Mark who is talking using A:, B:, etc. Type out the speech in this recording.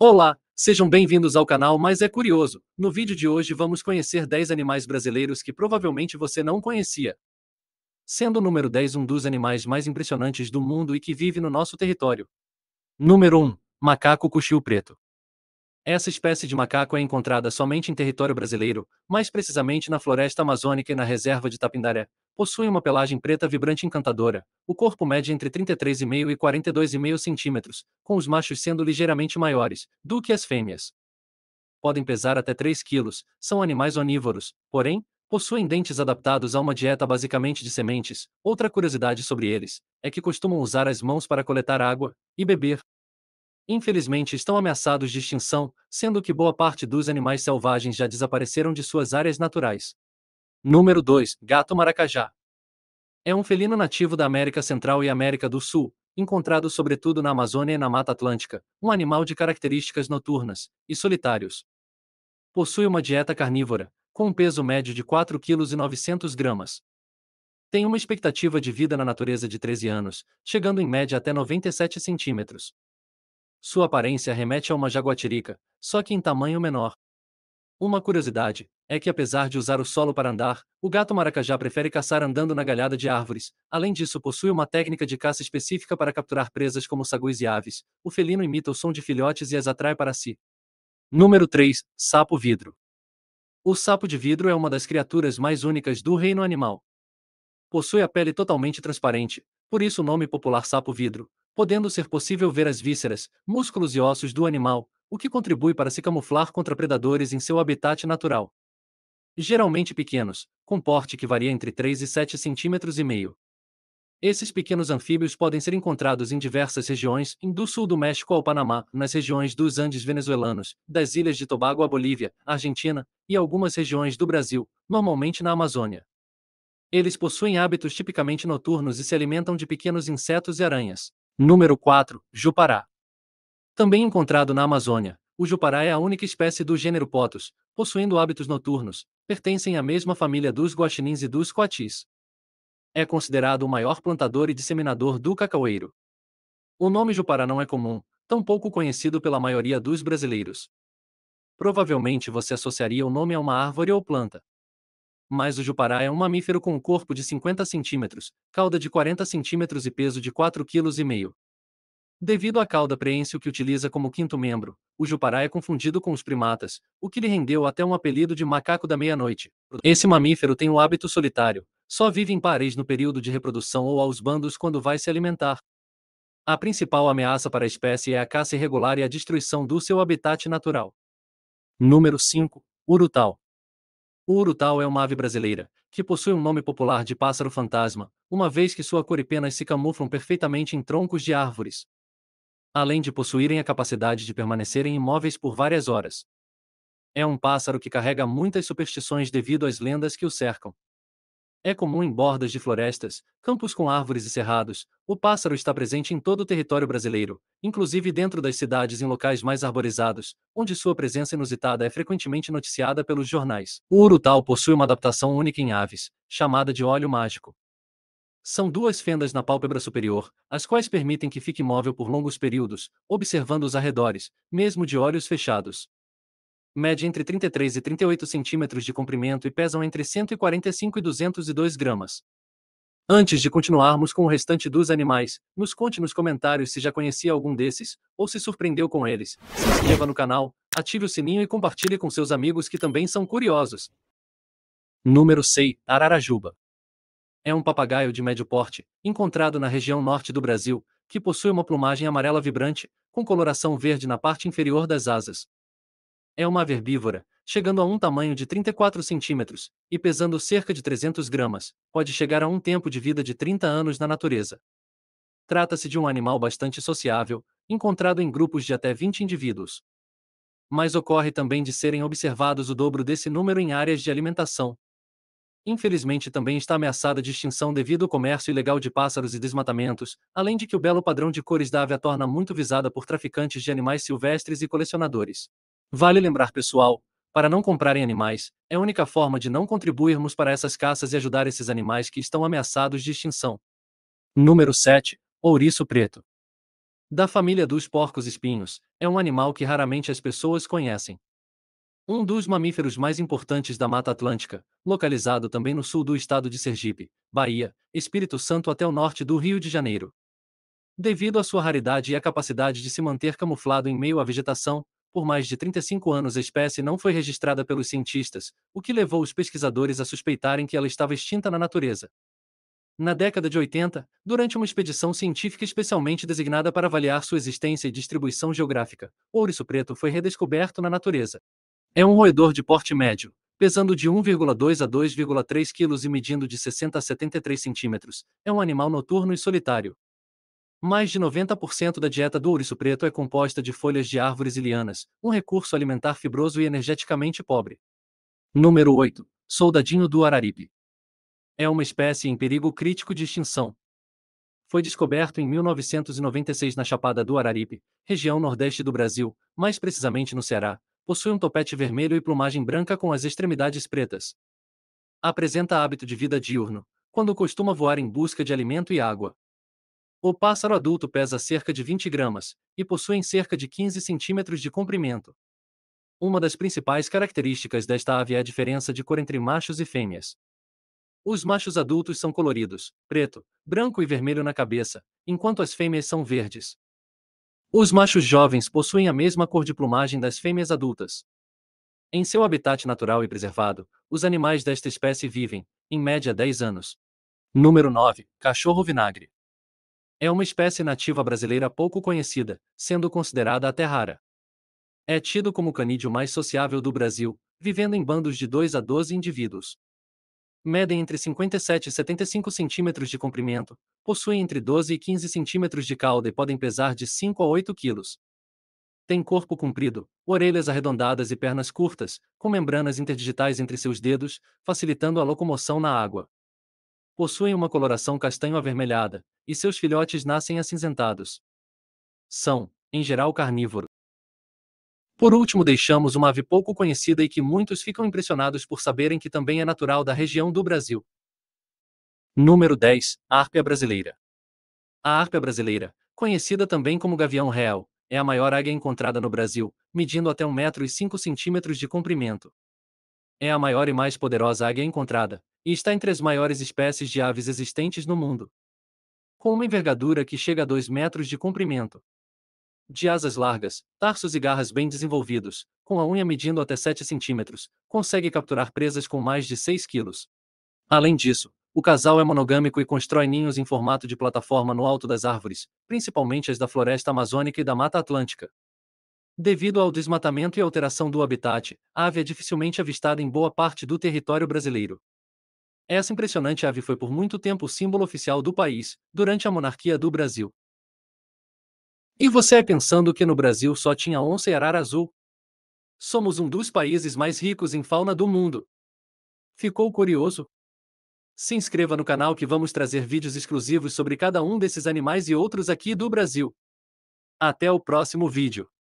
A: Olá, sejam bem-vindos ao canal Mas é Curioso. No vídeo de hoje vamos conhecer 10 animais brasileiros que provavelmente você não conhecia. Sendo o número 10 um dos animais mais impressionantes do mundo e que vive no nosso território. Número 1. Macaco cuchil preto. Essa espécie de macaco é encontrada somente em território brasileiro, mais precisamente na floresta amazônica e na reserva de Tapindaré, Possui uma pelagem preta vibrante encantadora. O corpo mede entre 33,5 e 42,5 centímetros, com os machos sendo ligeiramente maiores do que as fêmeas. Podem pesar até 3 quilos, são animais onívoros, porém, possuem dentes adaptados a uma dieta basicamente de sementes. Outra curiosidade sobre eles é que costumam usar as mãos para coletar água e beber. Infelizmente estão ameaçados de extinção, sendo que boa parte dos animais selvagens já desapareceram de suas áreas naturais. Número 2. Gato maracajá. É um felino nativo da América Central e América do Sul, encontrado sobretudo na Amazônia e na Mata Atlântica, um animal de características noturnas e solitários. Possui uma dieta carnívora, com um peso médio de 4,9 kg. Tem uma expectativa de vida na natureza de 13 anos, chegando em média até 97 centímetros. Sua aparência remete a uma jaguatirica, só que em tamanho menor. Uma curiosidade: é que apesar de usar o solo para andar, o gato maracajá prefere caçar andando na galhada de árvores. Além disso, possui uma técnica de caça específica para capturar presas como saguis e aves. O felino imita o som de filhotes e as atrai para si. Número 3. Sapo vidro. O sapo de vidro é uma das criaturas mais únicas do reino animal. Possui a pele totalmente transparente, por isso o nome popular sapo vidro, podendo ser possível ver as vísceras, músculos e ossos do animal, o que contribui para se camuflar contra predadores em seu habitat natural geralmente pequenos, com porte que varia entre 3 e 7 centímetros e meio. Esses pequenos anfíbios podem ser encontrados em diversas regiões, do sul do México ao Panamá, nas regiões dos Andes venezuelanos, das ilhas de Tobago à Bolívia, Argentina e algumas regiões do Brasil, normalmente na Amazônia. Eles possuem hábitos tipicamente noturnos e se alimentam de pequenos insetos e aranhas. Número 4, Jupará. Também encontrado na Amazônia, o Jupará é a única espécie do gênero Potos, possuindo hábitos noturnos, pertencem à mesma família dos guaxinins e dos coatis. É considerado o maior plantador e disseminador do cacaueiro. O nome Jupará não é comum, tão pouco conhecido pela maioria dos brasileiros. Provavelmente você associaria o nome a uma árvore ou planta. Mas o Jupará é um mamífero com um corpo de 50 centímetros, cauda de 40 centímetros e peso de 4,5 kg. Devido à cauda preêncio que utiliza como quinto membro, o jupará é confundido com os primatas, o que lhe rendeu até um apelido de macaco da meia-noite. Esse mamífero tem o hábito solitário, só vive em pares no período de reprodução ou aos bandos quando vai se alimentar. A principal ameaça para a espécie é a caça irregular e a destruição do seu habitat natural. Número 5. Urutau. O urutau é uma ave brasileira, que possui um nome popular de pássaro fantasma, uma vez que sua cor e penas se camuflam perfeitamente em troncos de árvores, além de possuírem a capacidade de permanecerem imóveis por várias horas. É um pássaro que carrega muitas superstições devido às lendas que o cercam. É comum em bordas de florestas, campos com árvores e cerrados, o pássaro está presente em todo o território brasileiro, inclusive dentro das cidades em locais mais arborizados, onde sua presença inusitada é frequentemente noticiada pelos jornais. O urutau possui uma adaptação única em aves, chamada de óleo mágico. São duas fendas na pálpebra superior, as quais permitem que fique imóvel por longos períodos, observando os arredores, mesmo de olhos fechados. Mede entre 33 e 38 centímetros de comprimento e pesam entre 145 e 202 gramas. Antes de continuarmos com o restante dos animais, nos conte nos comentários se já conhecia algum desses, ou se surpreendeu com eles. Se inscreva no canal, ative o sininho e compartilhe com seus amigos que também são curiosos. Número 6. Ararajuba é um papagaio de médio porte, encontrado na região norte do Brasil, que possui uma plumagem amarela vibrante, com coloração verde na parte inferior das asas. É uma ave herbívora, chegando a um tamanho de 34 centímetros e pesando cerca de 300 gramas, pode chegar a um tempo de vida de 30 anos na natureza. Trata-se de um animal bastante sociável, encontrado em grupos de até 20 indivíduos. Mas ocorre também de serem observados o dobro desse número em áreas de alimentação, infelizmente também está ameaçada de extinção devido ao comércio ilegal de pássaros e desmatamentos, além de que o belo padrão de cores da ave a torna muito visada por traficantes de animais silvestres e colecionadores. Vale lembrar, pessoal, para não comprarem animais, é a única forma de não contribuirmos para essas caças e ajudar esses animais que estão ameaçados de extinção. Número 7. Ouriço preto. Da família dos porcos espinhos, é um animal que raramente as pessoas conhecem um dos mamíferos mais importantes da Mata Atlântica, localizado também no sul do estado de Sergipe, Bahia, Espírito Santo até o norte do Rio de Janeiro. Devido à sua raridade e à capacidade de se manter camuflado em meio à vegetação, por mais de 35 anos a espécie não foi registrada pelos cientistas, o que levou os pesquisadores a suspeitarem que ela estava extinta na natureza. Na década de 80, durante uma expedição científica especialmente designada para avaliar sua existência e distribuição geográfica, o ouriço preto foi redescoberto na natureza. É um roedor de porte médio, pesando de 1,2 a 2,3 quilos e medindo de 60 a 73 centímetros. É um animal noturno e solitário. Mais de 90% da dieta do ouriço preto é composta de folhas de árvores e lianas, um recurso alimentar fibroso e energeticamente pobre. Número 8. Soldadinho do Araripe. É uma espécie em perigo crítico de extinção. Foi descoberto em 1996 na Chapada do Araripe, região nordeste do Brasil, mais precisamente no Ceará, possui um topete vermelho e plumagem branca com as extremidades pretas. Apresenta hábito de vida diurno, quando costuma voar em busca de alimento e água. O pássaro adulto pesa cerca de 20 gramas e possui cerca de 15 centímetros de comprimento. Uma das principais características desta ave é a diferença de cor entre machos e fêmeas. Os machos adultos são coloridos, preto, branco e vermelho na cabeça, enquanto as fêmeas são verdes. Os machos jovens possuem a mesma cor de plumagem das fêmeas adultas. Em seu habitat natural e preservado, os animais desta espécie vivem, em média, 10 anos. Número 9. Cachorro vinagre. É uma espécie nativa brasileira pouco conhecida, sendo considerada até rara. É tido como o canídeo mais sociável do Brasil, vivendo em bandos de 2 a 12 indivíduos medem entre 57 e 75 centímetros de comprimento, possuem entre 12 e 15 centímetros de cauda e podem pesar de 5 a 8 quilos. Tem corpo comprido, orelhas arredondadas e pernas curtas, com membranas interdigitais entre seus dedos, facilitando a locomoção na água. Possuem uma coloração castanho-avermelhada, e seus filhotes nascem acinzentados. São, em geral, carnívoros. Por último, deixamos uma ave pouco conhecida e que muitos ficam impressionados por saberem que também é natural da região do Brasil. Número 10. Árpia brasileira. A árpia brasileira, conhecida também como gavião real, é a maior águia encontrada no Brasil, medindo até 1,5 m de comprimento. É a maior e mais poderosa águia encontrada, e está entre as maiores espécies de aves existentes no mundo. Com uma envergadura que chega a 2 metros de comprimento, de asas largas, tarsos e garras bem desenvolvidos, com a unha medindo até 7 centímetros, consegue capturar presas com mais de 6 quilos. Além disso, o casal é monogâmico e constrói ninhos em formato de plataforma no alto das árvores, principalmente as da floresta amazônica e da Mata Atlântica. Devido ao desmatamento e alteração do habitat, a ave é dificilmente avistada em boa parte do território brasileiro. Essa impressionante ave foi por muito tempo o símbolo oficial do país, durante a monarquia do Brasil, e você é pensando que no Brasil só tinha onça e arara azul? Somos um dos países mais ricos em fauna do mundo. Ficou curioso? Se inscreva no canal que vamos trazer vídeos exclusivos sobre cada um desses animais e outros aqui do Brasil. Até o próximo vídeo.